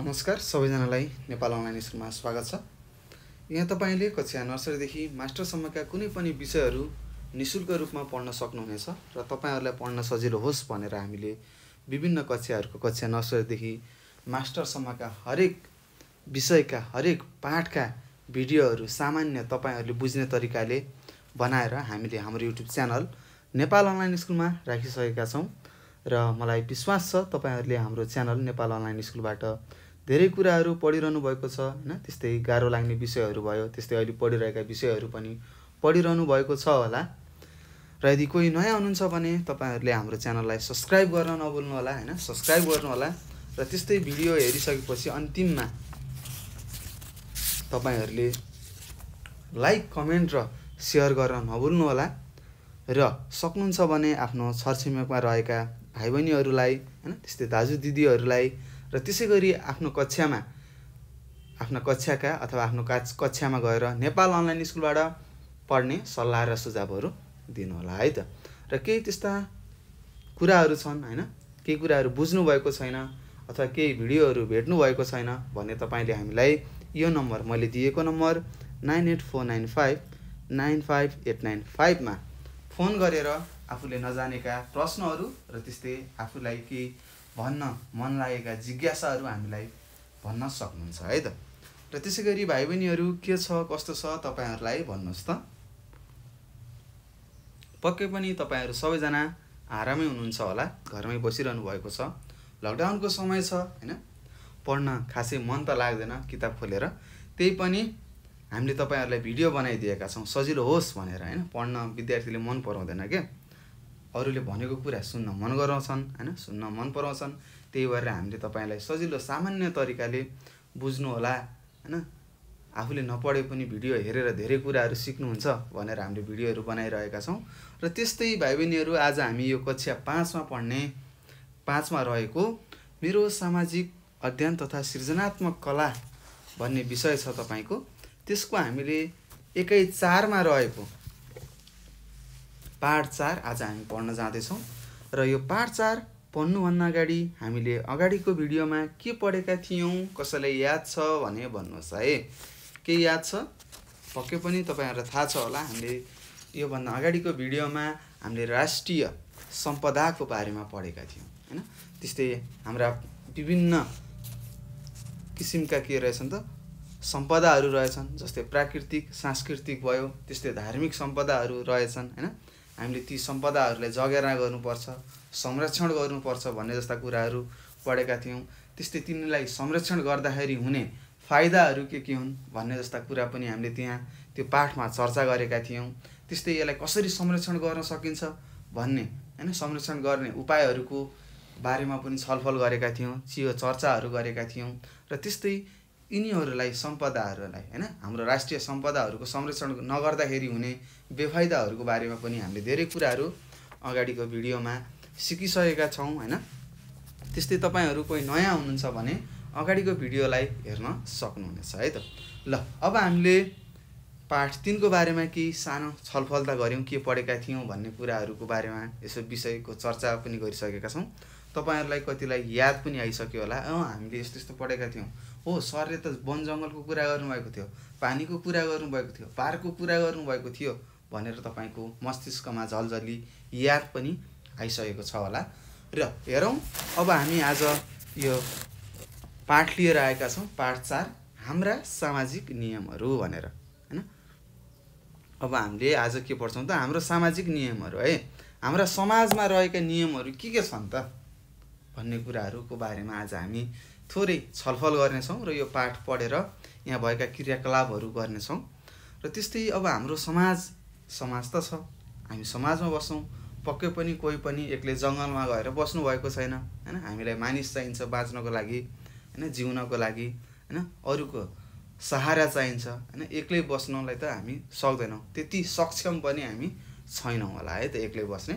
नमस्कार सबैजनालाई नेपाल अनलाइन स्कुलमा स्वागत छ यहाँ तपाईँले कक्षा नर्सरीदेखि मास्टरसम्मका कुनै पनि विषयहरू नि शुल्क रूपमा पढ्न सक्नुहुनेछ र तपाईँहरूलाई पढ्न सजिलो होस् भनेर हामीले विभिन्न कक्षाहरूको कक्षा नर्सरीदेखि मास्टरसम्मका हरेक विषयका हरेक पाठका भिडियोहरू सामान्य तपाईँहरूले बुझ्ने तरिकाले बनाएर हामीले हाम्रो युट्युब च्यानल नेपाल अनलाइन स्कुलमा राखिसकेका छौँ र मलाई विश्वास छ तपाईँहरूले हाम्रो च्यानल नेपाल अनलाइन स्कुलबाट धेरै कुराहरू पढिरहनु भएको छ होइन त्यस्तै गाह्रो लाग्ने विषयहरू भयो त्यस्तै अहिले पढिरहेका विषयहरू पनि पढिरहनु भएको छ होला र यदि कोही नयाँ हुनुहुन्छ भने तपाईँहरूले हाम्रो च्यानललाई सब्सक्राइब गर्न नभुल्नु होला होइन सब्सक्राइब गर्नुहोला र त्यस्तै भिडियो हेरिसकेपछि अन्तिममा तपाईँहरूले लाइक कमेन्ट र सेयर गर्न नभुल्नु होला र सक्नुहुन्छ भने आफ्नो छरछिमेकमा रहेका भाइ बहिनीहरूलाई होइन त्यस्तै दाजु दिदीहरूलाई र त्यसै गरी आफ्नो कक्षामा आफ्ना कक्षाका अथवा आफ्नो का कक्षामा गएर नेपाल अनलाइन स्कुलबाट पढ्ने सल्लाह र सुझावहरू दिनुहोला है त र केही त्यस्ता कुराहरू छन् होइन केही कुराहरू बुझ्नुभएको छैन अथवा केही भिडियोहरू भेट्नुभएको छैन भने तपाईँले हामीलाई यो नम्बर मैले दिएको number nine eight four nine five nine five eight nine फाइभमा फोन गरेर आफूले नजानेका प्रश्नहरू र त्यस्तै आफूलाई केही भन्न मन लागेका जिज्ञासाहरू हामीलाई भन्न सक्नुहुन्छ है त र त्यसै गरी भाइ बहिनीहरू के छ कस्तो छ तपाईँहरूलाई भन्नुहोस् त पक्कै पनि तपाईँहरू सबैजना आरामै हुनुहुन्छ होला घरमै बसिरहनु भएको छ लकडाउनको समय छ होइन पढ्न खासै मन त लाग्दैन किताब खोलेर त्यही पनि हामीले तपाईँहरूलाई भिडियो बनाइदिएका छौँ सजिलो होस् भनेर होइन पढ्न विद्यार्थीले मन पराउँदैन क्या अरूले भनेको कुरा सुन्न मन गराउँछन् होइन सुन्न मन पराउँछन् त्यही भएर हामीले तपाईँलाई सजिलो सामान्य तरिकाले बुझ्नुहोला होइन आफूले नपढे पनि भिडियो हेरेर धेरै कुराहरू सिक्नुहुन्छ भनेर हामीले भिडियोहरू बनाइरहेका छौँ र त्यस्तै भाइ बहिनीहरू आज हामी यो कक्षा पाँचमा पढ्ने पाँचमा रहेको मेरो सामाजिक अध्ययन तथा सृजनात्मक कला भन्ने विषय छ तपाईँको त्यसको हामीले एकै चारमा रहेको पाठ चार आज हामी पढ्न जाँदैछौँ र यो पाठ चार पढ्नुभन्दा अगाडि हामीले अगाडिको भिडियोमा के पढेका थियौँ कसैलाई याद छ भने भन्नुहोस् है केही याद छ पक्कै पनि तपाईँहरूलाई थाहा छ होला हामीले योभन्दा अगाडिको भिडियोमा हामीले राष्ट्रिय सम्पदाको बारेमा पढेका थियौँ होइन त्यस्तै हाम्रा विभिन्न किसिमका के रहेछन् त सम्पदाहरू रहेछन् जस्तै प्राकृतिक सांस्कृतिक भयो त्यस्तै धार्मिक सम्पदाहरू रहेछन् होइन हामीले ती सम्पदाहरूलाई जगेरा गर्नुपर्छ संरक्षण गर्नुपर्छ भन्ने जस्ता कुराहरू पढेका थियौँ त्यस्तै तिनीलाई संरक्षण गर्दाखेरि हुने फाइदाहरू के के हुन् भन्ने जस्ता कुरा पनि हामीले त्यहाँ त्यो पाठमा चर्चा गरेका थियौँ त्यस्तै यसलाई कसरी संरक्षण गर्न सकिन्छ भन्ने होइन संरक्षण गर्ने उपायहरूको बारेमा पनि छलफल गरेका थियौँ चियो चर्चाहरू गरेका थियौँ र त्यस्तै यिनीहरूलाई सम्पदाहरूलाई होइन हाम्रो राष्ट्रिय सम्पदाहरूको संरक्षण नगर्दाखेरि हुने बेफाइदाहरूको बारेमा पनि हामीले धेरै कुराहरू अगाडिको भिडियोमा सिकिसकेका छौँ होइन त्यस्तै तपाईँहरू कोही नयाँ हुनुहुन्छ भने अगाडिको भिडियोलाई हेर्न सक्नुहुनेछ है त ल अब हामीले पाठ तिनको बारेमा केही सानो छलफल त गऱ्यौँ के पढेका थियौँ भन्ने कुराहरूको बारेमा यसो विषयको चर्चा पनि गरिसकेका छौँ तपाईँहरूलाई कतिलाई याद पनि आइसक्यो होला हामीले यस्तो यस्तो पढेका थियौँ हो सरले त वन जङ्गलको कुरा गर्नुभएको थियो पानीको कुरा गर्नुभएको थियो पार्कको कुरा गर्नुभएको थियो भनेर तपाईँको मस्तिष्कमा झलझली याद पनि आइसकेको छ होला र हेरौँ अब हामी आज यो पाठ लिएर आएका छौँ पाठ चार हाम्रा सामाजिक नियमहरू भनेर होइन अब हामीले आज के पढ्छौँ त हाम्रो सामाजिक नियमहरू है हाम्रा समाजमा रहेका नियमहरू के के छन् त भन्ने कुराहरूको बारेमा आज हामी थोरै छलफल गर्नेछौँ र यो पाठ पढेर यहाँ भएका क्रियाकलापहरू गर्नेछौँ र त्यस्तै अब हाम्रो समाज समाज त छ हामी समाजमा बस्छौँ पक्कै पनि कोही पनि एक्लै जङ्गलमा गएर बस्नुभएको छैन होइन हामीलाई मानिस चाहिन्छ बाँच्नको लागि होइन जिउनको लागि होइन अरूको सहारा चाहिन्छ होइन एक्लै बस्नलाई त हामी सक्दैनौँ त्यति सक्षम पनि हामी छैनौँ होला है त एक्लै बस्ने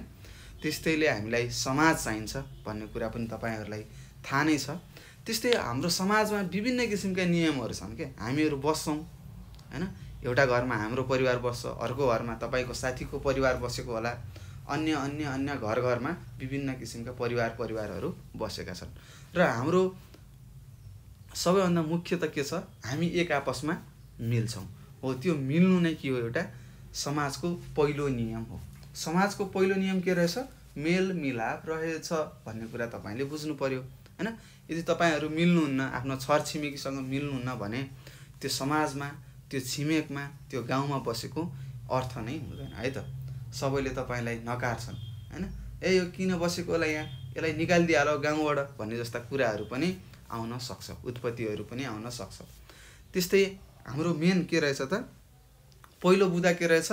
त्यस्तैले हामीलाई समाज चाहिन्छ भन्ने कुरा पनि तपाईँहरूलाई थाहा नै छ त्यस्तै हाम्रो समाजमा विभिन्न किसिमका नियमहरू छन् क्या हामीहरू बस्छौँ होइन एउटा घरमा हाम्रो परिवार बस्छ अर्को घरमा तपाईँको साथीको परिवार बसेको होला अन्य अन्य अन्य घर घरमा विभिन्न किसिमका परिवार परिवारहरू बसेका छन् र हाम्रो सबैभन्दा मुख्य त के छ हामी एक आपसमा मिल्छौँ हो त्यो मिल्नु नै के हो एउटा समाजको पहिलो नियम हो समाजको पहिलो नियम के रहेछ मेलमिलाप रहेछ भन्ने कुरा तपाईँले बुझ्नु पऱ्यो होइन यदि तपाईँहरू मिल्नुहुन्न आफ्नो छरछिमेकीसँग मिल्नुहुन्न भने त्यो समाजमा त्यो छिमेकमा त्यो गाउँमा बसेको अर्थ नै हुँदैन है त सबैले तपाईँलाई नकार्छन् होइन ए यो किन बसेको होला यहाँ यसलाई निकालिदिइहाल गाउँबाट भन्ने जस्ता कुराहरू पनि आउन सक्छ उत्पत्तिहरू पनि आउन सक्छ त्यस्तै हाम्रो मेन के रहेछ त पहिलो बुदा के रहेछ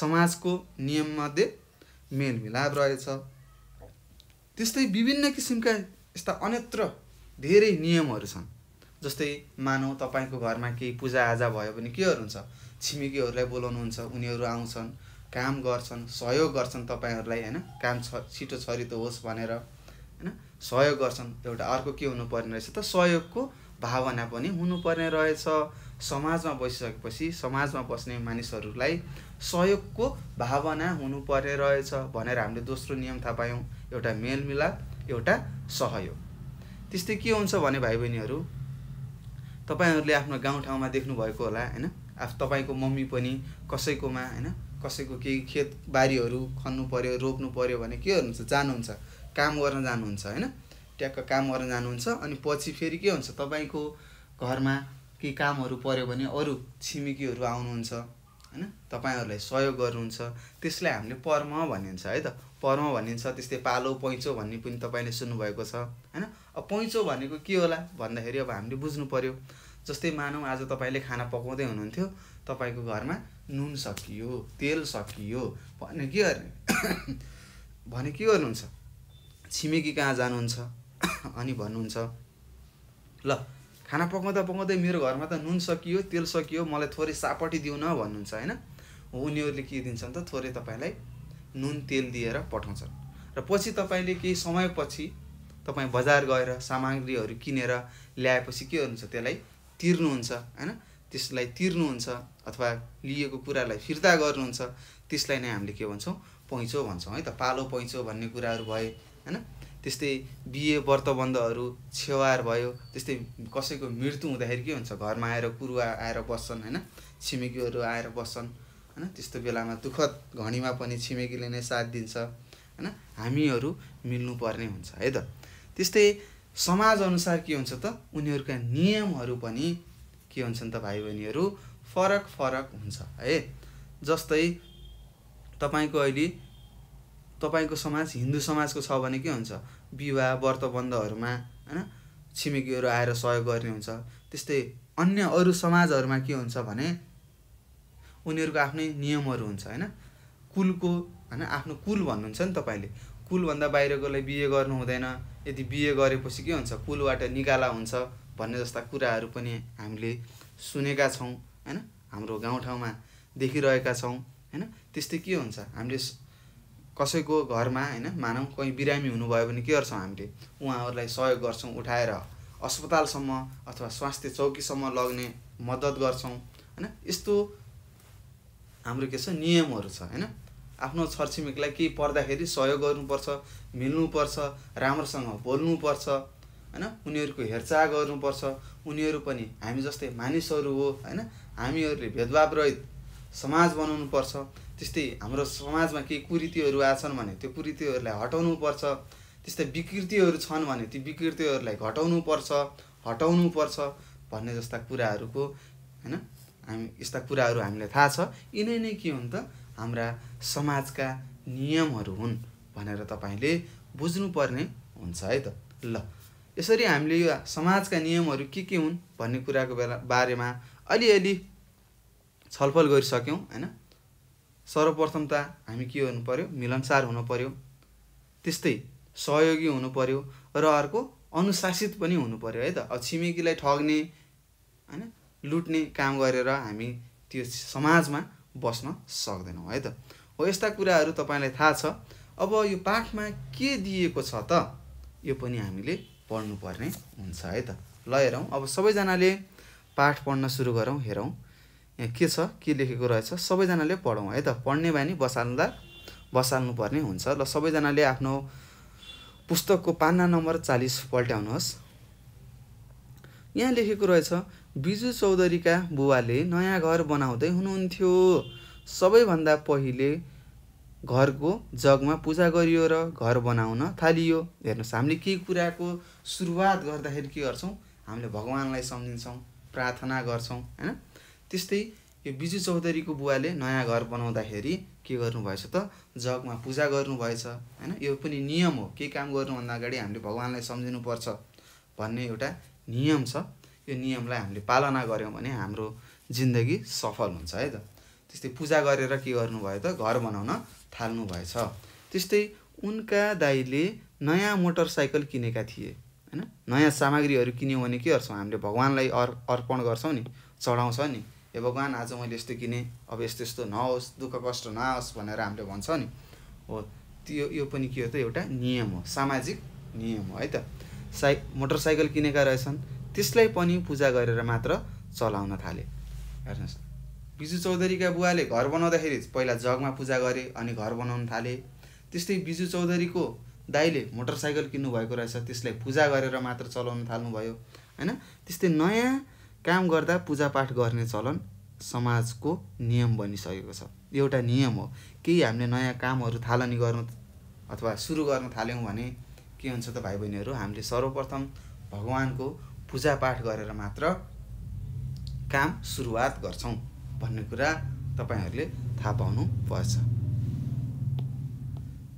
समाजको नियममध्ये मेलमिलाप रहेछ त्यस्तै विभिन्न किसिमका यस्ता अन्यत्र धेरै नियमहरू छन् जस्तै मानौ तपाईँको घरमा केही पूजाआजा भयो भने केहरू हुन्छ छिमेकीहरूलाई बोलाउनुहुन्छ उनीहरू आउँछन् काम गर्छन् सहयोग गर्छन् तपाईँहरूलाई होइन काम छ छिटो छरितो होस् भनेर होइन सहयोग गर्छन् एउटा अर्को के हुनुपर्ने रहेछ त सहयोगको भावना पनि हुनुपर्ने रहेछ समाजमा बसिसकेपछि समाजमा बस्ने मानिसहरूलाई सहयोगको भावना हुनुपर्ने रहेछ भनेर हामीले दोस्रो नियम थाहा पायौँ एउटा मेलमिलाप एउटा सहयोग त्यस्तै के हुन्छ भने भाइ बहिनीहरू तपाईँहरूले आफ्नो गाउँठाउँमा देख्नुभएको होला होइन आफ तपाईँको मम्मी पनि कसैकोमा होइन कसैको केही खेतबारीहरू खन्नु पऱ्यो रोप्नु पऱ्यो भने के गर्नुहुन्छ जानुहुन्छ काम गर्न जानुहुन्छ होइन ट्याक्क काम गर्न जानुहुन्छ अनि पछि फेरि के हुन्छ तपाईँको घरमा केही कामहरू पऱ्यो भने अरू छिमेकीहरू आउनुहुन्छ होइन तपाईँहरूलाई सहयोग गर्नुहुन्छ त्यसलाई हामीले पर्म भनिन्छ है त पर्म भनिन्छ त्यस्तै पालो पैँचो भन्ने पनि तपाईँले सुन्नुभएको छ होइन अब पैँचो भनेको के होला भन्दाखेरि अब हामीले बुझ्नु पऱ्यो जस्तै मानौँ आज तपाईँले खाना पकाउँदै हुनुहुन्थ्यो तपाईँको घरमा नुन सकियो तेल सकियो भने के गर्ने भने के गर्नुहुन्छ छिमेकी कहाँ जानुहुन्छ अनि भन्नुहुन्छ ल खाना पकाउँदा पकाउँदै मेरो घरमा त नुन सकियो तेल सकियो मलाई थोरै सापटी दिउ न भन्नुहुन्छ होइन उनीहरूले के दिन्छन् त थोरै तपाईँलाई नुन तेल दिएर पठाउँछन् र पछि तपाईँले केही समयपछि तपाईँ बजार गएर सामग्रीहरू किनेर ल्याएपछि के हुन्छ त्यसलाई तिर्नुहुन्छ होइन त्यसलाई तिर्नुहुन्छ अथवा लिएको कुरालाई फिर्ता गर्नुहुन्छ त्यसलाई नै हामीले के भन्छौँ पैँचो भन्छौँ है त पालो पैँचो भन्ने कुराहरू भए होइन त्यस्तै बिहे व्रतबन्धहरू छेवार भयो त्यस्तै कसैको मृत्यु हुँदाखेरि के हुन्छ घरमा आएर कुरुवा आएर बस्छन् होइन छिमेकीहरू आएर बस्छन् होइन त्यस्तो बेलामा दुःखद घडीमा पनि छिमेकीले नै साथ दिन्छ होइन हामीहरू मिल्नुपर्ने हुन्छ है त त्यस्तै समाजअनुसार के हुन्छ त उनीहरूका नियमहरू पनि के हुन्छन् त भाइ बहिनीहरू फरक फरक हुन्छ है जस्तै तपाईँको अहिले तपाईँको समाज हिन्दू समाजको छ भने के हुन्छ विवाह व्रतबन्धहरूमा होइन छिमेकीहरू आएर सहयोग गर्ने हुन्छ त्यस्तै अन्य अरू समाजहरूमा के हुन्छ भने उनीहरूको आफ्नै नियमहरू हुन्छ होइन कुलको होइन आफ्नो कुल भन्नुहुन्छ नि तपाईँले कुलभन्दा बाहिरकोलाई बिहे गर्नु हुँदैन यदि बिहे गरेपछि के हुन्छ कुलबाट निकाला हुन्छ भन्ने जस्ता कुराहरू पनि हामीले सुनेका छौँ होइन हाम्रो गाउँठाउँमा देखिरहेका छौँ होइन त्यस्तै के हुन्छ हामीले कसैको घरमा होइन मानौँ कहीँ बिरामी हुनुभयो भने के गर्छौँ हामीले उहाँहरूलाई सहयोग गर्छौँ उठाएर अस्पतालसम्म अथवा स्वास्थ्य चौकीसम्म लग्ने मद्दत गर्छौँ होइन यस्तो हाम्रो के छ नियमहरू छ होइन आफ्नो छरछिमेकीलाई केही पर्दाखेरि सहयोग गर्नुपर्छ मिल्नुपर्छ राम्रोसँग बोल्नुपर्छ होइन उनीहरूको हेरचाह गर्नुपर्छ उनीहरू पनि हामी जस्तै मानिसहरू हो होइन हामीहरूले भेदभाव रहित समाज बनाउनु पर्छ त्यस्तै हाम्रो समाजमा केही कुरीतिहरू आएछन् भने त्यो कुरीतिहरूलाई पर्छ त्यस्तै विकृतिहरू छन् भने ती विकृतिहरूलाई घटाउनुपर्छ हटाउनुपर्छ भन्ने जस्ता कुराहरूको होइन हामी यस्ता कुराहरू हामीलाई थाहा छ यिनै नै के हुन् त हाम्रा समाजका नियमहरू हुन् भनेर तपाईँले बुझ्नुपर्ने हुन्छ है त ल यसरी हामीले यो समाजका नियमहरू के के हुन् भन्ने कुराको बारेमा अलिअलि छलफल गरिसक्यौँ होइन सर्वप्रथम त हामी के हुनु पऱ्यो मिलनसार हुनु पऱ्यो त्यस्तै सहयोगी हुनु पऱ्यो र अर्को अनुशासित पनि हुनु पऱ्यो है त अब छिमेकीलाई ठग्ने होइन लुट्ने काम गरेर हामी त्यो समाजमा बस्न सक्दैनौँ है त हो यस्ता कुराहरू तपाईँलाई थाहा छ अब यो पाठमा के दिएको छ त यो पनि हामीले पढ्नुपर्ने हुन्छ है त ल हेरौँ अब सबैजनाले पाठ पढ्न सुरु गरौँ हेरौँ यहाँ के छ के लेखेको रहेछ सबैजनाले पढौँ है त पढ्ने बानी बसाल्दा बसाल्नुपर्ने हुन्छ ल सबैजनाले आफ्नो पुस्तकको पान्ना नम्बर चालिस पल्ट्याउनुहोस् यहाँ लेखेको रहेछ बिजु चौधरीका बुवाले नयाँ घर बनाउँदै हुनुहुन्थ्यो सबैभन्दा पहिले घरको जगमा पूजा गरियो र घर बनाउन थालियो हेर्नुहोस् हामीले केही कुराको सुरुवात गर्दाखेरि के गर्छौँ हामीले भगवान्लाई सम्झिन्छौँ प्रार्थना गर्छौँ होइन त्यस्तै यो बिजु चौधरीको बुवाले नयाँ घर बनाउँदाखेरि के गर्नुभएछ त जगमा पूजा गर्नुभएछ होइन यो पनि नियम हो केही काम गर्नुभन्दा अगाडि हामीले भगवान्लाई सम्झिनुपर्छ भन्ने एउटा नियम छ यो नियमलाई हामीले पालना गऱ्यौँ भने हाम्रो जिन्दगी सफल हुन्छ है त त्यस्तै पूजा गरेर के गर्नुभयो त घर बनाउन थाल्नु भएछ त्यस्तै उनका दाईले नयाँ मोटरसाइकल किनेका थिए होइन नयाँ सामग्रीहरू किन्यौँ भने के गर्छौँ हामीले भगवान्लाई अर् अर्पण गर्छौँ नि चढाउँछ नि ए भगवान् आज मैले यस्तो किनेँ अब यस्तो यस्तो नहोस् दुःख कष्ट नआओस् भनेर हामीले भन्छौँ नि हो त्यो यो पनि के हो त एउटा नियम हो सामाजिक नियम हो है त साइ मोटरसाइकल किनेका रहेछन् त्यसलाई पनि पूजा गरेर मात्र चलाउन थाले हेर्नुहोस् बिजु चौधरीका बुवाले घर बनाउँदाखेरि पहिला जगमा पूजा गरे अनि घर बनाउन थाले त्यस्तै बिजु चौधरीको दाईले मोटरसाइकल किन्नुभएको रहेछ त्यसलाई पूजा गरेर मात्र चलाउन थाल्नुभयो होइन त्यस्तै नयाँ काम गर्दा पूजापाठ गर्ने चलन समाजको नियम बनिसकेको छ एउटा नियम हो केही हामीले नयाँ कामहरू थालनी गर्नु अथवा सुरु गर्न थाल्यौँ भने के हुन्छ त भाइ बहिनीहरू हामीले सर्वप्रथम भगवान्को पूजापाठ गरेर मात्र काम सुरुवात गर्छौँ भन्ने कुरा तपाईँहरूले थाहा पाउनु पर्छ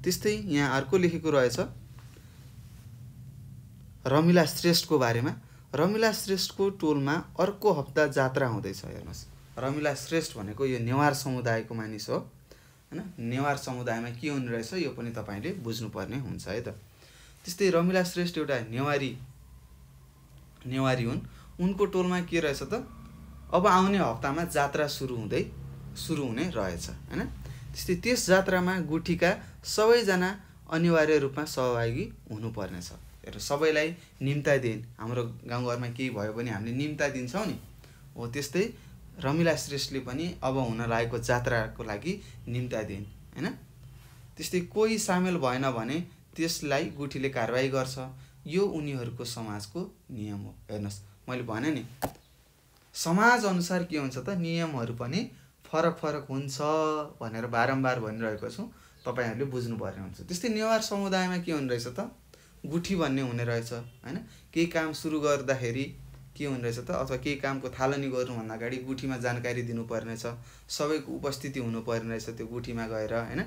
त्यस्तै यहाँ अर्को लेखेको रहेछ रमिला श्रेष्ठको बारेमा रमिला श्रेष्ठको टोलमा अर्को हप्ता जात्रा हुँदैछ हेर्नुहोस् रमिला श्रेष्ठ भनेको यो नेवार समुदायको मानिस हो होइन नेवार समुदायमा के हुने रहेछ यो पनि तपाईँले बुझ्नुपर्ने हुन्छ है त त्यस्तै रमिला श्रेष्ठ एउटा नेवारी नेवारी हुन् उनको टोलमा के रहेछ त अब आउने हप्तामा जात्रा सुरु हुँदै सुरु हुने रहेछ होइन त्यस्तै त्यस जात्रामा गुठीका सबैजना अनिवार्य रूपमा सहभागी हुनुपर्नेछ हेर सबैलाई निम्ता दिन हाम्रो गाउँघरमा केही भयो भने हामीले निम्ता दिन्छौँ नि हो त्यस्तै रमिला श्रेष्ठले पनि अब हुन लागेको जात्राको लागि निम्ता दिन होइन त्यस्तै कोही सामेल भएन भने त्यसलाई गुठीले कारवाही गर्छ यो उनीहरूको समाजको नियम हो हेर्नुहोस् मैले भने नि समाजअनुसार के हुन्छ त नियमहरू पनि फरक फरक हुन्छ भनेर बारम्बार भनिरहेको छु तपाईँहरूले बुझ्नु पर्ने हुन्छ त्यस्तै नेवार समुदायमा के हुने रहेछ त गुठी भन्ने हुने रहेछ होइन केही काम सुरु गर्दाखेरि के हुने रहेछ त अथवा केही कामको थालनी गर्नुभन्दा अगाडि गुठीमा जानकारी दिनुपर्नेछ सबैको उपस्थिति हुनुपर्ने रहेछ त्यो गुठीमा गएर होइन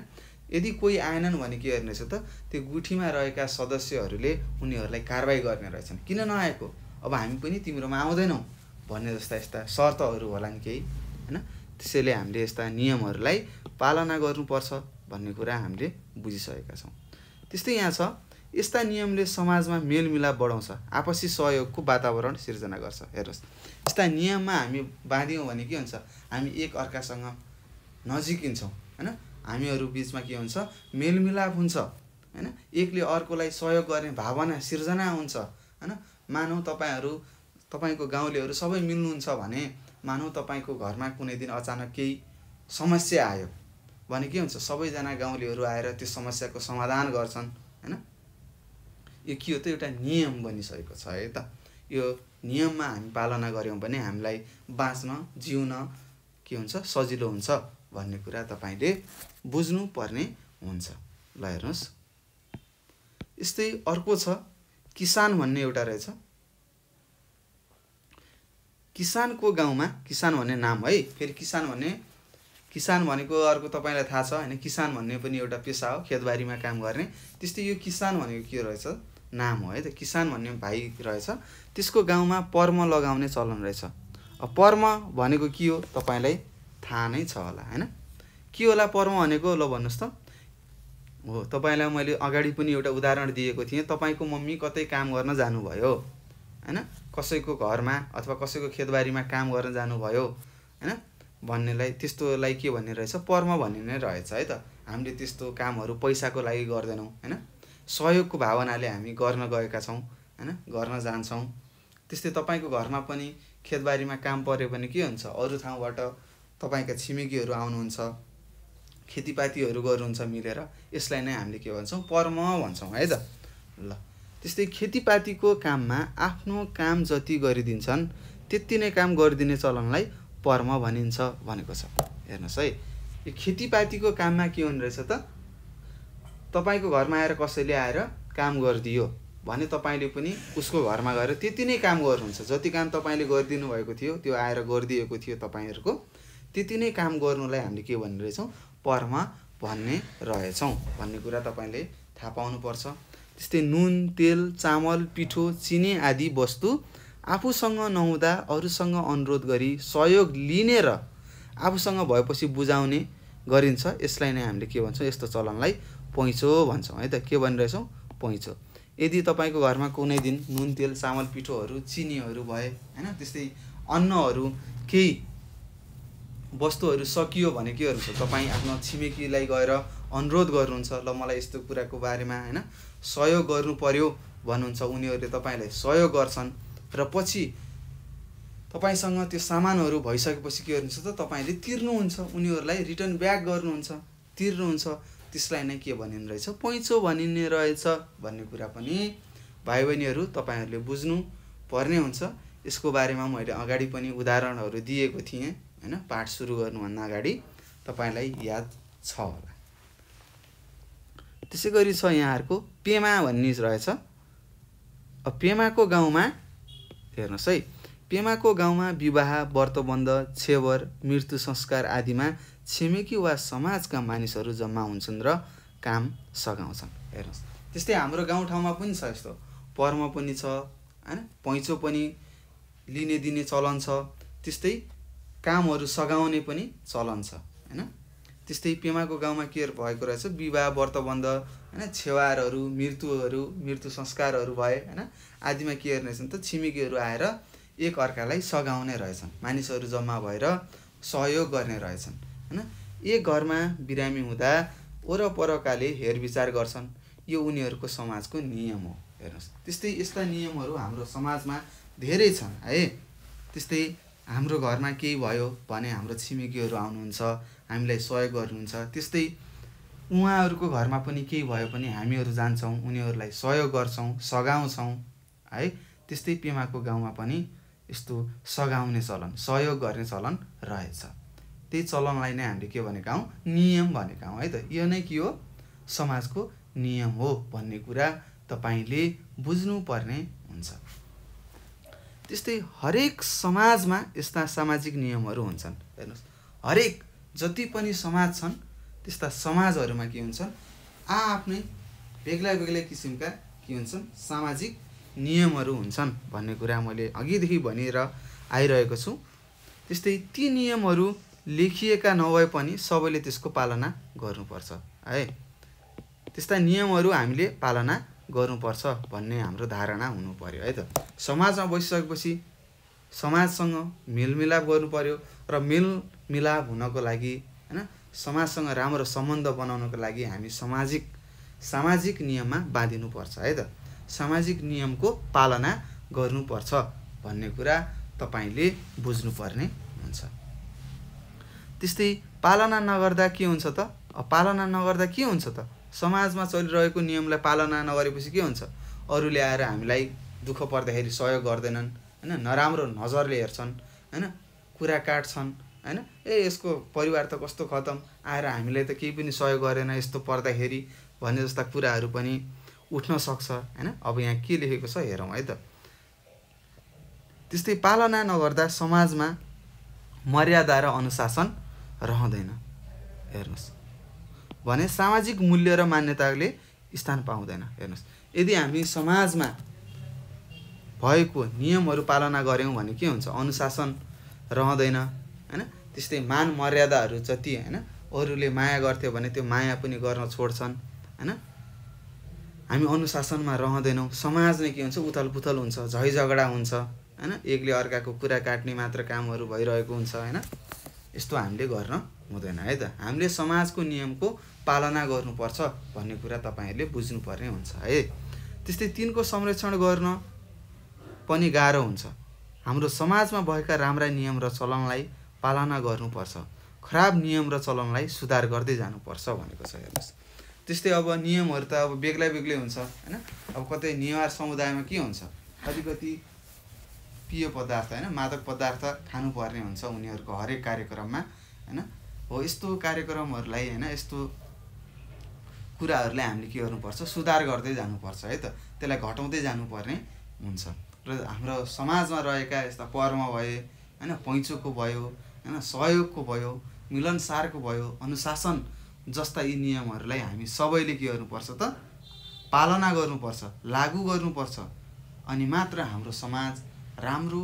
यदि कोही आएनन् भने के हेर्ने रहेछ त त्यो गुठीमा रहेका सदस्यहरूले उनीहरूलाई कारवाही गर्ने रहेछन् किन नआएको अब हामी पनि तिम्रोमा आउँदैनौँ भन्ने जस्ता यस्ता शर्तहरू नि केही होइन त्यसैले हामीले यस्ता नियमहरूलाई पालना गर्नुपर्छ भन्ने कुरा हामीले बुझिसकेका छौँ त्यस्तै यहाँ छ यस्ता नियमले समाजमा मेलमिलाप बढाउँछ आपसी सहयोगको वातावरण सिर्जना गर्छ हेर्नुहोस् यस्ता नियममा हामी बाँधियौँ भने के हुन्छ हामी एक अर्कासँग नजिकिन्छौँ होइन हामीहरू बिचमा के हुन्छ मेलमिलाप हुन्छ होइन एकले अर्कोलाई सहयोग गर्ने भावना सिर्जना हुन्छ होइन मानौँ तपाईँहरू तपाईँको गाउँलेहरू सबै मिल्नुहुन्छ भने मानौँ तपाईँको घरमा कुनै दिन अचानक केही समस्या आयो भने के हुन्छ सबैजना गाउँलेहरू आएर त्यो समस्याको समाधान गर्छन् होइन यो के हो त एउटा नियम बनिसकेको छ है त यो नियममा हामी पालना गऱ्यौँ भने हामीलाई बाँच्न जिउन के हुन्छ सजिलो हुन्छ भन्ने कुरा तपाईँले बुझ्नुपर्ने हुन्छ ल हेर्नुहोस् यस्तै अर्को छ किसान भन्ने एउटा रहेछ किसानको गाउँमा किसान भन्ने नाम है फेरि किसान भन्ने किसान भनेको अर्को तपाईँलाई थाहा छ होइन किसान भन्ने पनि एउटा पेसा हो खेतबारीमा काम गर्ने त्यस्तै यो किसान भनेको के रहेछ नाम हो है त किसान भन्ने भाइ रहेछ त्यसको गाउँमा पर्म लगाउने चलन रहेछ पर्म भनेको के हो तपाईँलाई थाहा नै छ होला होइन के होला पर्व भनेको ल भन्नुहोस् त हो तपाईँलाई मैले अगाडि पनि एउटा उदाहरण दिएको थिएँ तपाईँको मम्मी कतै काम गर्न जानुभयो होइन कसैको घरमा अथवा कसैको खेतबारीमा काम गर्न जानुभयो होइन भन्नेलाई त्यस्तोलाई के भन्ने रहेछ पर्म भन्ने नै रहेछ है त हामीले त्यस्तो कामहरू पैसाको लागि गर्दैनौँ होइन सहयोगको भावनाले हामी गर्न गएका छौँ होइन गर्न जान्छौँ त्यस्तै तपाईँको घरमा पनि खेतबारीमा काम पऱ्यो भने के हुन्छ अरू ठाउँबाट तपाईँका छिमेकीहरू आउनुहुन्छ खेतीपातीहरू गर्नुहुन्छ मिलेर यसलाई नै हामीले के भन्छौँ पर्म भन्छौँ है त ल त्यस्तै खेतीपातीको काममा आफ्नो काम जति गरिदिन्छन् त्यति नै काम गरिदिने चलनलाई पर्म भनिन्छ भनेको छ हेर्नुहोस् है यो खेतीपातीको काममा के हुने रहेछ त तपाईँको घरमा आएर कसैले आएर काम गरिदियो भने तपाईँले पनि उसको घरमा गएर त्यति नै काम गर्नुहुन्छ जति काम तपाईँले गरिदिनु भएको थियो त्यो आएर गरिदिएको थियो तपाईँहरूको त्यति नै काम गर्नुलाई हामीले के भन्ने रहेछौँ परमा भन्ने रहेछौँ भन्ने कुरा तपाईँले थाहा पाउनुपर्छ त्यस्तै नुन तेल चामल पिठो चिनी आदि वस्तु आफूसँग नहुँदा अरूसँग अनुरोध गरी सहयोग लिने र आफूसँग भएपछि बुझाउने गरिन्छ यसलाई नै हामीले के भन्छौँ यस्तो चलनलाई पैँचो भन्छौँ है त के भनिरहेछौँ पैँचो यदि तपाईँको घरमा कुनै दिन नुन तेल चामल पिठोहरू चिनीहरू भए होइन त्यस्तै अन्नहरू केही वस्तुहरू सकियो भने के गर्नुहुन्छ तपाईँ आफ्नो छिमेकीलाई गएर अनुरोध गर्नुहुन्छ ल मलाई यस्तो कुराको बारेमा होइन सहयोग गर्नु पर्यो भन्नुहुन्छ उनीहरूले तपाईँलाई सहयोग गर्छन् र पछि तपाईँसँग त्यो सामानहरू भइसकेपछि के गर्नुहुन्छ त तपाईँले तिर्नुहुन्छ उनीहरूलाई रिटर्न ब्याक गर्नुहुन्छ तिर्नुहुन्छ त्यसलाई नै के भनिने रहेछ पैँचो भनिने रहेछ भन्ने कुरा पनि भाइ बहिनीहरू तपाईँहरूले बुझ्नु पर्ने हुन्छ यसको बारेमा मैले अगाडि पनि उदाहरणहरू दिएको थिएँ होइन पाठ सुरु गर्नुभन्दा अगाडि तपाईँलाई याद छ होला त्यसै गरी छ यहाँहरूको पेमा भन्ने रहेछ पेमाको गाउँमा हेर्नुहोस् है पेमाको गाउँमा विवाह व्रतबन्द छेवर मृत्यु संस्कार आदिमा छिमेकी वा समाजका मानिसहरू जम्मा हुन्छन् र काम सघाउँछन् हेर्नुहोस् त्यस्तै हाम्रो गाउँठाउँमा पनि छ यस्तो पर्म पनि छ होइन पैँचो पनि लिने दिने चलन छ त्यस्तै कामहरू सघाउने पनि चलन छ होइन त्यस्तै पेमाको गाउँमा के भएको रहेछ विवाह व्रतबन्ध होइन छेवारहरू मृत्युहरू मृत्यु संस्कारहरू भए होइन आदिमा के रहेछन् त छिमेकीहरू आएर एक अर्कालाई सघाउने रहेछन् मानिसहरू जम्मा भएर सहयोग गर्ने रहेछन् होइन एक घरमा बिरामी हुँदा वरपरकाले हेरविचार गर्छन् यो उनीहरूको समाजको नियम हो हेर्नुहोस् त्यस्तै यस्ता नियमहरू हाम्रो समाजमा धेरै छन् है त्यस्तै हाम्रो घरमा केही भयो भने हाम्रो छिमेकीहरू आउनुहुन्छ हामीलाई सहयोग गर्नुहुन्छ त्यस्तै उहाँहरूको घरमा पनि केही भयो भने हामीहरू जान्छौँ उनीहरूलाई सहयोग गर्छौँ सघाउँछौँ है त्यस्तै पेमाको गाउँमा पनि यस्तो सघाउने चलन सहयोग गर्ने चलन रहेछ त्यही चलनलाई नै हामीले के भनेका हौँ नियम भनेका हौँ है त यो नै के हो समाजको नियम हो भन्ने कुरा तपाईँले बुझ्नुपर्ने हुन्छ त्यस्तै हरेक समाजमा यस्ता सामाजिक नियमहरू हुन्छन् हेर्नुहोस् हरेक जति पनि समाज छन् त्यस्ता समाजहरूमा के हुन्छन् आआफ्नै बेग्ला बेग्लै किसिमका के हुन्छन् सामाजिक नियमहरू हुन्छन् भन्ने कुरा मैले अघिदेखि भनेर आइरहेको छु त्यस्तै ती नियमहरू लेखिएका नभए पनि सबैले त्यसको पालना गर्नुपर्छ है त्यस्ता नियमहरू हामीले पालना गर्नुपर्छ भन्ने हाम्रो धारणा हुनु पऱ्यो है त समाजमा बसिसकेपछि समाजसँग मेलमिलाप गर्नु पऱ्यो र मेलमिलाप हुनको लागि होइन समाजसँग राम्रो सम्बन्ध बनाउनको लागि हामी सामाजिक सामाजिक नियममा बाँधिनुपर्छ है त सामाजिक नियमको पालना गर्नुपर्छ भन्ने कुरा तपाईँले बुझ्नुपर्ने हुन्छ त्यस्तै पालना नगर्दा के हुन्छ त पालना नगर्दा के हुन्छ त समाजमा चलिरहेको नियमलाई पालना नगरेपछि के हुन्छ अरूले आएर हामीलाई दुःख पर्दाखेरि सहयोग गर्दैनन् होइन नराम्रो नजरले हेर्छन् होइन कुरा काट्छन् होइन ए यसको परिवार त कस्तो खतम आएर हामीलाई त केही पनि सहयोग गरेन यस्तो पर्दाखेरि भन्ने जस्ता कुराहरू पनि उठ्न सक्छ होइन अब यहाँ के लेखेको छ हेरौँ है त त्यस्तै पालना नगर्दा समाजमा मर्यादा र अनुशासन रहँदैन हेर्नुहोस् भने सामाजिक मूल्य र मान्यताले स्थान पाउँदैन हेर्नुहोस् यदि हामी समाजमा भएको नियमहरू पालना गऱ्यौँ भने के हुन्छ अनुशासन रहँदैन होइन त्यस्तै मान मर्यादाहरू जति होइन अरूले माया गर्थ्यो भने त्यो माया पनि गर्न छोड्छन् होइन हामी अनुशासनमा रहँदैनौँ समाज नै के हुन्छ उथल पुथल हुन्छ झै झगडा हुन्छ होइन एकले अर्काको कुरा काट्ने मात्र कामहरू भइरहेको हुन्छ होइन यस्तो हामीले गर्न हुँदैन है त हामीले समाजको नियमको पालना गर्नुपर्छ भन्ने कुरा तपाईँहरूले बुझ्नुपर्ने हुन्छ है त्यस्तै तिनको संरक्षण गर्न पनि गाह्रो हुन्छ हाम्रो समाजमा भएका राम्रा नियम र चलनलाई पालना गर्नुपर्छ खराब नियम र चलनलाई सुधार गर्दै जानुपर्छ भनेको छ हेर्नुहोस् त्यस्तै अब नियमहरू त अब बेग्लै बेग्लै हुन्छ होइन अब कतै नेवार समुदायमा के हुन्छ अलिकति पिय पदार्थ होइन मादक पदार्थ खानुपर्ने हुन्छ उनीहरूको हरेक कार्यक्रममा होइन हो यस्तो कार्यक्रमहरूलाई होइन यस्तो कुराहरूलाई हामीले के गर्नुपर्छ सुधार गर्दै जानुपर्छ है त त्यसलाई घटाउँदै जानुपर्ने हुन्छ र हाम्रो समाजमा रहेका यस्ता पर्व भए होइन पैँचोको भयो होइन सहयोगको भयो मिलनसारको भयो अनुशासन जस्ता यी नियमहरूलाई हामी सबैले के गर्नुपर्छ त पालना गर्नुपर्छ लागु गर्नुपर्छ अनि मात्र हाम्रो समाज राम्रो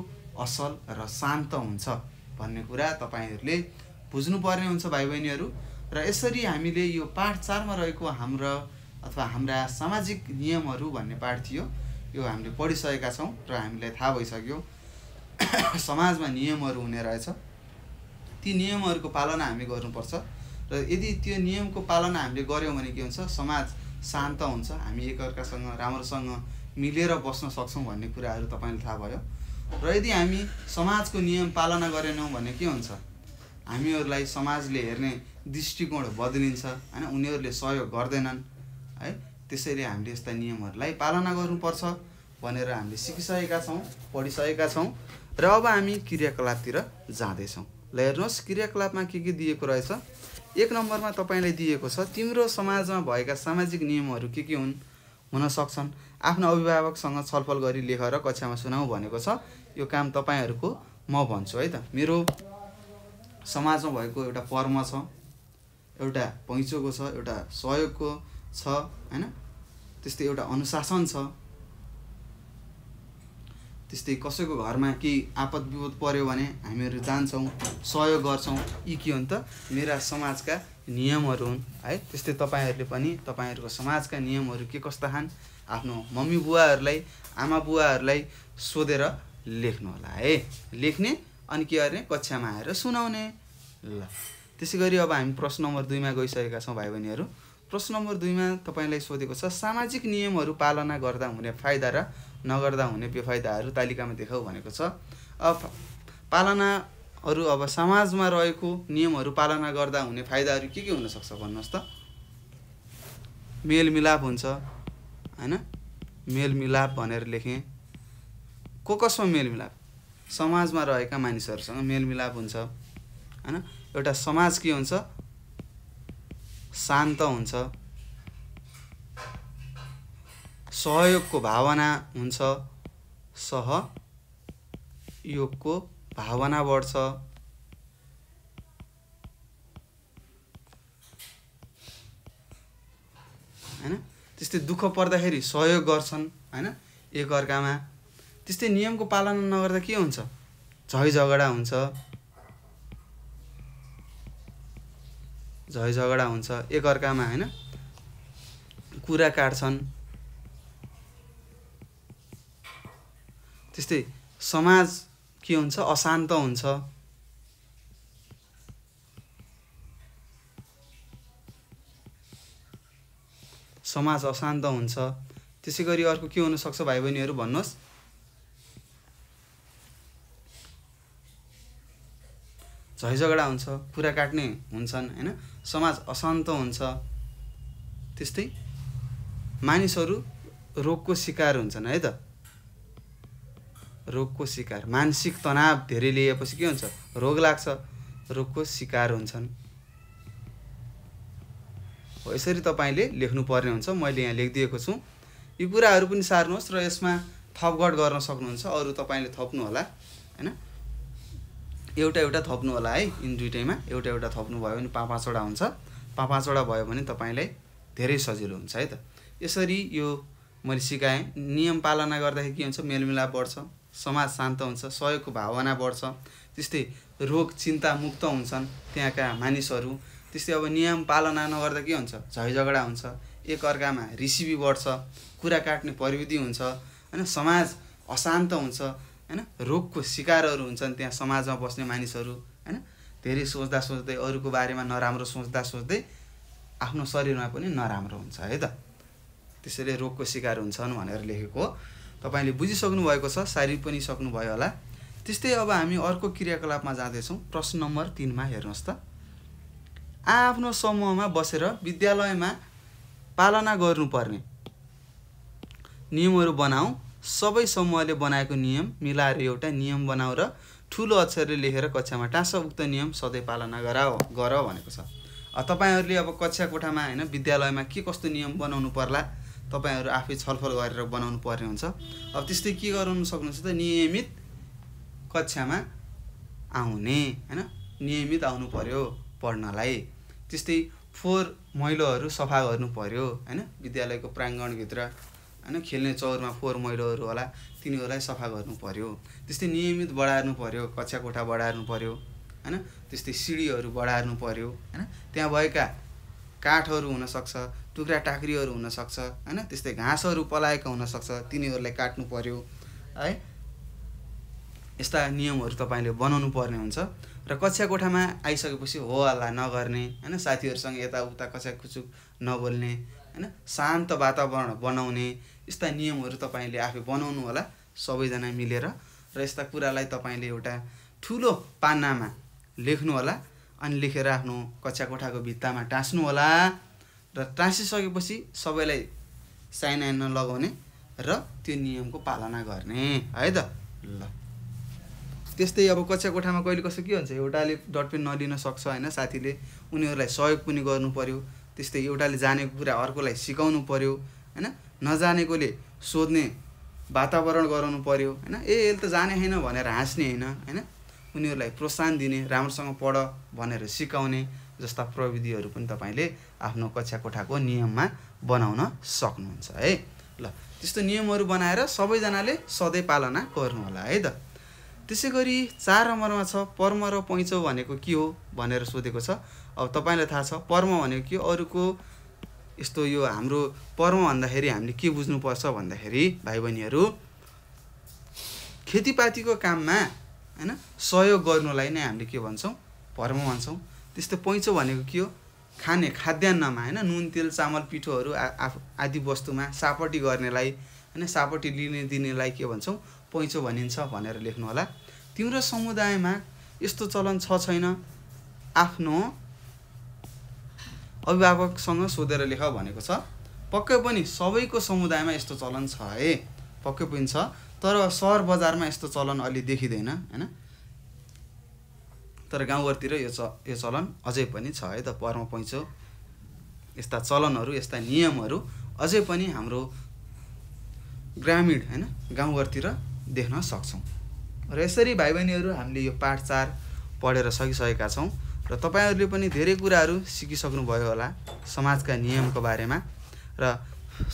असल र शान्त हुन्छ भन्ने कुरा तपाईँहरूले बुझ्नुपर्ने हुन्छ भाइ बहिनीहरू र यसरी हामीले यो पाठ चारमा रहेको हाम्रो अथवा हाम्रा सामाजिक नियमहरू भन्ने पाठ थियो यो हामीले पढिसकेका छौँ र हामीलाई थाहा भइसक्यो समाजमा नियमहरू हुने रहेछ ती नियमहरूको पालना हामी गर्नुपर्छ र यदि त्यो नियमको पालना हामीले गऱ्यौँ भने के हुन्छ समाज शान्त हुन्छ हामी एकअर्कासँग राम्रोसँग मिलेर बस्न सक्छौँ भन्ने कुराहरू तपाईँले थाहा भयो र यदि हामी समाजको नियम पालना गरेनौँ भने के हुन्छ हामीहरूलाई समाजले हेर्ने दृष्टिकोण बदलिन्छ होइन उनीहरूले सहयोग गर्दैनन् है त्यसैले हामीले यस्ता नियमहरूलाई पालना गर्नुपर्छ भनेर हामीले सिकिसकेका छौँ पढिसकेका छौँ र अब हामी क्रियाकलापतिर जाँदैछौँ ल हेर्नुहोस् क्रियाकलापमा के के दिएको रहेछ एक नम्बरमा तपाईँलाई दिएको छ तिम्रो समाजमा भएका सामाजिक नियमहरू के के हुन् हुन सक्छन् आफ्नो अभिभावकसँग छलफल गरी लेखेर कक्षामा सुनाऊ भनेको छ यो काम तपाईँहरूको म भन्छु है त मेरो समाजमा भएको एउटा पर्म छ एउटा पैँचोको छ एउटा सहयोगको छ होइन त्यस्तै एउटा अनुशासन छ त्यस्तै कसैको घरमा केही आपद विपद पऱ्यो भने हामीहरू जान्छौँ सहयोग गर्छौँ यी के नि त मेरा समाजका नियमहरू हुन् है त्यस्तै तपाईँहरूले पनि तपाईँहरूको समाजका नियमहरू के कस्ता खान् आफ्नो मम्मी बुवाहरूलाई आमा बुवाहरूलाई सोधेर लेख्नु होला है लेख्ने अनि के गर्ने कक्षामा आएर सुनाउने ल त्यसै गरी अब हामी प्रश्न नम्बर दुईमा गइसकेका छौँ भाइ बहिनीहरू प्रश्न नम्बर दुईमा तपाईँलाई सोधेको छ सामाजिक नियमहरू पालना गर्दा हुने फाइदा र नगर्दा हुने बेफाइदाहरू तालिकामा देखाउ भनेको छ अब पालनाहरू अब समाजमा रहेको नियमहरू पालना गर्दा हुने फाइदाहरू के के हुनसक्छ भन्नुहोस् त मेलमिलाप हुन्छ होइन मेलमिलाप भनेर लेखेँ को कसमा मेलमिलाप समाजमा रहेका मानिसहरूसँग मेलमिलाप हुन्छ होइन एउटा समाज के हुन्छ शान्त हुन्छ सहयोगको भावना हुन्छ योगको भावना बढ्छ होइन त्यस्तै दुःख पर्दाखेरि सहयोग गर्छन् होइन एकअर्कामा त्यस्तै नियमको पालना नगर्दा के हुन्छ झै झगडा हुन्छ झै झगडा हुन्छ एकअर्कामा होइन कुरा काट्छन् त्यस्तै समाज के हुन्छ अशान्त हुन्छ समाज अशान्त हुन्छ त्यसै गरी अर्को के हुनसक्छ भाइ बहिनीहरू भन्नुहोस् झैझगडा हुन्छ कुरा काट्ने हुन्छन् होइन समाज अशान्त हुन्छ त्यस्तै मानिसहरू रोगको शिकार हुन्छन् है त रोगको शिकार मानसिक तनाव धेरै लिएपछि के हुन्छ रोग लाग्छ रोगको शिकार हुन्छन् हो यसरी तपाईँले लेख्नुपर्ने हुन्छ मैले यहाँ लेखिदिएको छु यी कुराहरू पनि सार्नुहोस् र यसमा थपघट गर्न सक्नुहुन्छ अरू तपाईँले थप्नुहोला एउटा एउटा थप्नु होला है यिन दुइटैमा एउटा एउटा थप्नु भयो भने पाँच पाँचवटा हुन्छ पाँच पाँचवटा भयो भने तपाईँलाई धेरै सजिलो हुन्छ है त यसरी यो मैले सिकाएँ नियम पालना गर्दाखेरि के हुन्छ मेलमिलाप बढ्छ समाज शान्त हुन्छ सहयोगको भावना बढ्छ त्यस्तै रोग चिन्ता मुक्त हुन्छन् त्यहाँका मानिसहरू त्यस्तै अब नियम पालना नगर्दा के हुन्छ झगडा हुन्छ एकअर्कामा रिसिभी बढ्छ कुरा काट्ने प्रविधि हुन्छ होइन समाज अशान्त हुन्छ होइन रोगको सिकारहरू हुन्छन् त्यहाँ समाजमा बस्ने मानिसहरू होइन धेरै सोच्दा सोच्दै अरूको बारेमा नराम्रो सोच्दा सोच्दै आफ्नो शरीरमा पनि नराम्रो हुन्छ है त त्यसैले रोगको शिकार हुन्छन् भनेर लेखेको हो तपाईँले भएको छ शारीरिक पनि सक्नुभयो होला त्यस्तै अब हामी अर्को क्रियाकलापमा जाँदैछौँ प्रश्न नम्बर तिनमा हेर्नुहोस् त आआफ्नो समूहमा बसेर विद्यालयमा पालना गर्नुपर्ने नियमहरू बनाऊ सबै समूहले बनाएको नियम मिलाएर एउटा नियम बनाऊ र ठुलो अक्षरले लेखेर कक्षामा टाँस उक्त नियम सधैँ पालना गराओ गर भनेको छ तपाईँहरूले अब कक्षा कोठामा होइन विद्यालयमा के कस्तो नियम बनाउनु पर्ला तपाईँहरू आफै छलफल गरेर बनाउनु पर्ने हुन्छ अब त्यस्तै के गराउनु सक्नुहुन्छ त नियमित कक्षामा आउने होइन नियमित आउनु पर्यो पढ्नलाई त्यस्तै फोहोर मैलोहरू सफा गर्नु पर्यो होइन विद्यालयको प्राङ्गणभित्र होइन खेल्ने चौरमा फोहोर मैलोहरू होला तिनीहरूलाई सफा गर्नु पऱ्यो त्यस्तै नियमित बढार्नु पऱ्यो कक्षा कोठा बढार्नु पऱ्यो होइन त्यस्तै सिँढीहरू बढार्नु पऱ्यो होइन त्यहाँ भएका काठहरू हुनसक्छ टुक्रा टाक्रीहरू हुनसक्छ होइन त्यस्तै घाँसहरू पलाएका हुनसक्छ तिनीहरूलाई काट्नु पऱ्यो है यस्ता नियमहरू तपाईँले बनाउनु पर्ने हुन्छ र कक्षा कोठामा आइसकेपछि हो हल्ला नगर्ने होइन साथीहरूसँग यताउता कच्याकुचुक नबोल्ने होइन शान्त वातावरण बनाउने यस्ता नियमहरू तपाईँले आफै बनाउनु होला सबैजना मिलेर र यस्ता कुरालाई तपाईँले एउटा ठुलो पानामा लेख्नु होला अनि लेखेर आफ्नो कक्षा कोठाको भित्तामा होला र टाँसिसकेपछि सबैलाई साइन आइन लगाउने र त्यो नियमको पालना गर्ने है त ल त्यस्तै अब कक्षा कोठामा कहिले कसो के हुन्छ एउटाले डटपेन नलिन सक्छ होइन साथीले उनीहरूलाई सहयोग पनि गर्नु पऱ्यो त्यस्तै एउटाले जानेको कुरा अर्कोलाई सिकाउनु पऱ्यो होइन नजानेकोले सोध्ने वातावरण गराउनु पऱ्यो होइन ए यसले त जाने होइन भनेर हाँस्ने होइन होइन उनीहरूलाई प्रोत्साहन दिने राम्रोसँग पढ भनेर सिकाउने जस्ता प्रविधिहरू पनि तपाईँले आफ्नो कक्षा कोठाको नियममा बनाउन सक्नुहुन्छ है ल त्यस्तो नियमहरू बनाएर सबैजनाले सधैँ पालना गर्नुहोला है त त्यसै गरी चार नम्बरमा छ पर्म र पैँचो भनेको के हो भनेर सोधेको छ अब तपाईँलाई थाहा छ पर्म भनेको के अरूको यस्तो यो हाम्रो पर्म भन्दाखेरि हामीले के बुझ्नुपर्छ भन्दाखेरि भाइ बहिनीहरू खेतीपातीको काममा होइन सहयोग गर्नुलाई नै हामीले के भन्छौँ पर्म भन्छौँ त्यस्तो पैँचो भनेको के हो खाने खाद्यान्नमा होइन नुन तेल चामल पिठोहरू आफ आदि वस्तुमा सापट्टि गर्नेलाई होइन सापट्टि लिने दिनेलाई के भन्छौँ पैँचो भनिन्छ भनेर लेख्नु होला तिम्रो समुदायमा यस्तो चलन छ छैन आफ्नो अभिभावकसँग सोधेर लेख भनेको छ पक्कै पनि सबैको समुदायमा यस्तो चलन छ है पक्कै पनि छ तर सहर बजारमा यस्तो चलन अलि देखिँदैन होइन तर गाउँघरतिर यो च यो चलन अझै पनि छ है त पर्म पैँचो यस्ता चलनहरू यस्ता नियमहरू अझै पनि हाम्रो ग्रामीण होइन गाउँघरतिर देख्न सक्छौँ र यसरी भाइ बहिनीहरू हामीले यो पाठ चार पढेर सकिसकेका छौँ र तपाईँहरूले पनि धेरै कुराहरू सिकिसक्नुभयो होला समाजका नियमको बारेमा र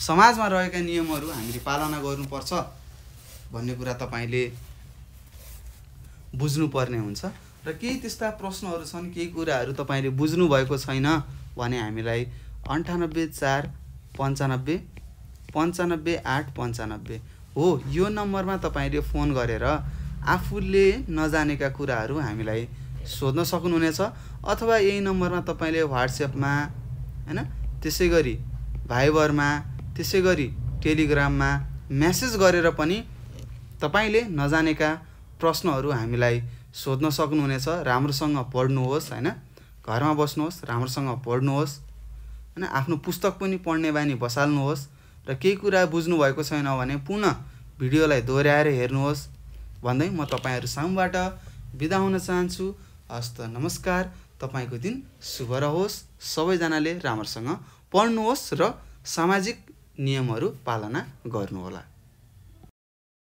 समाजमा रहेका नियमहरू हामीले पालना गर्नुपर्छ भन्ने कुरा तपाईँले बुझ्नुपर्ने हुन्छ र केही त्यस्ता प्रश्नहरू छन् केही कुराहरू तपाईँले बुझ्नुभएको छैन भने हामीलाई अन्ठानब्बे चार पन्चानब्बे पन्चानब्बे आठ पन्चानब्बे हो यो नम्बरमा तपाईँले फोन गरेर आफूले नजानेका कुराहरू हामीलाई सोध्न सक्नुहुनेछ अथवा यही नम्बरमा तपाईँले वाट्सएपमा होइन त्यसै गरी भाइबरमा त्यसै गरी टेलिग्राममा म्यासेज गरेर पनि तपाईँले नजानेका प्रश्नहरू हामीलाई सोध्न सक्नुहुनेछ राम्रोसँग पढ्नुहोस् होइन घरमा बस्नुहोस् राम्रोसँग पढ्नुहोस् होइन आफ्नो पुस्तक पनि पढ्ने बानी बसाल्नुहोस् र केही कुरा बुझ्नुभएको छैन भने पुनः भिडियोलाई दोहोऱ्याएर हेर्नुहोस् भन्दै म तपाईँहरू सामुबाट बिदा हुन चाहन्छु हस्त नमस्कार तपाईँको दिन शुभ रहोस् सबैजनाले राम्रोसँग पढ्नुहोस् र सामाजिक नियमहरू पालना गर्नुहोला